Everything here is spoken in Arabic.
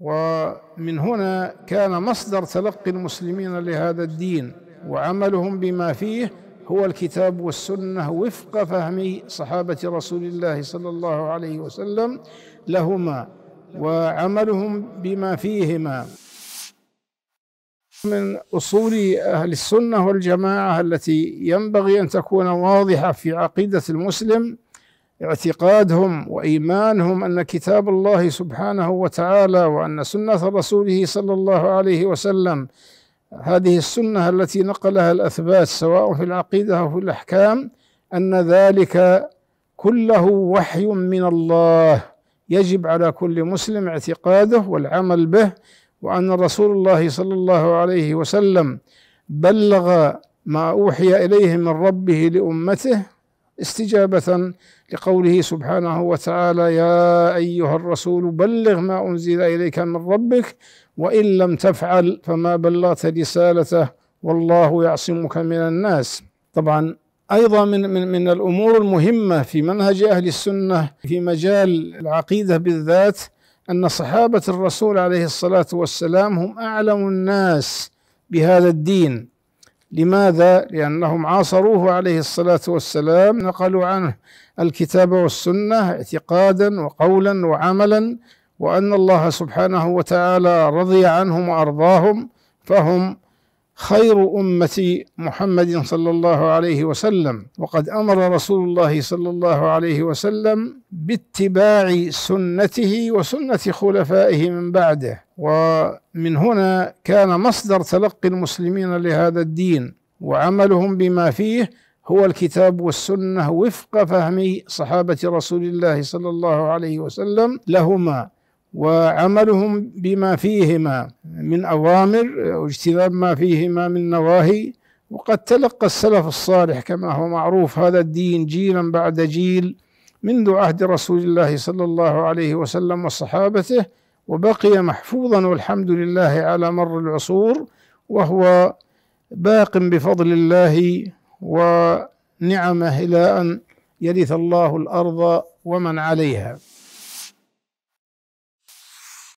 ومن هنا كان مصدر تلقي المسلمين لهذا الدين وعملهم بما فيه هو الكتاب والسنه وفق فهم صحابه رسول الله صلى الله عليه وسلم لهما وعملهم بما فيهما من اصول اهل السنه والجماعه التي ينبغي ان تكون واضحه في عقيده المسلم اعتقادهم وايمانهم ان كتاب الله سبحانه وتعالى وان سنه رسوله صلى الله عليه وسلم هذه السنه التي نقلها الاثبات سواء في العقيده او في الاحكام ان ذلك كله وحي من الله يجب على كل مسلم اعتقاده والعمل به وان رسول الله صلى الله عليه وسلم بلغ ما اوحي اليه من ربه لامته استجابة لقوله سبحانه وتعالى يا أيها الرسول بلغ ما أنزل إليك من ربك وإن لم تفعل فما بلغت رسالته والله يعصمك من الناس طبعا أيضا من, من, من الأمور المهمة في منهج أهل السنة في مجال العقيدة بالذات أن صحابة الرسول عليه الصلاة والسلام هم أعلم الناس بهذا الدين لماذا؟ لأنهم عاصروه عليه الصلاة والسلام نقلوا عنه الكتاب والسنة اعتقادا وقولا وعملا وأن الله سبحانه وتعالى رضي عنهم وأرضاهم فهم خير أمة محمد صلى الله عليه وسلم وقد أمر رسول الله صلى الله عليه وسلم باتباع سنته وسنة خلفائه من بعده ومن هنا كان مصدر تلقي المسلمين لهذا الدين وعملهم بما فيه هو الكتاب والسنة وفق فهم صحابة رسول الله صلى الله عليه وسلم لهما وعملهم بما فيهما من أوامر واجتناب ما فيهما من نواهي وقد تلقى السلف الصالح كما هو معروف هذا الدين جيلا بعد جيل منذ عهد رسول الله صلى الله عليه وسلم وصحابته وبقي محفوظا والحمد لله على مر العصور وهو باق بفضل الله ونعمه الى ان يرث الله الارض ومن عليها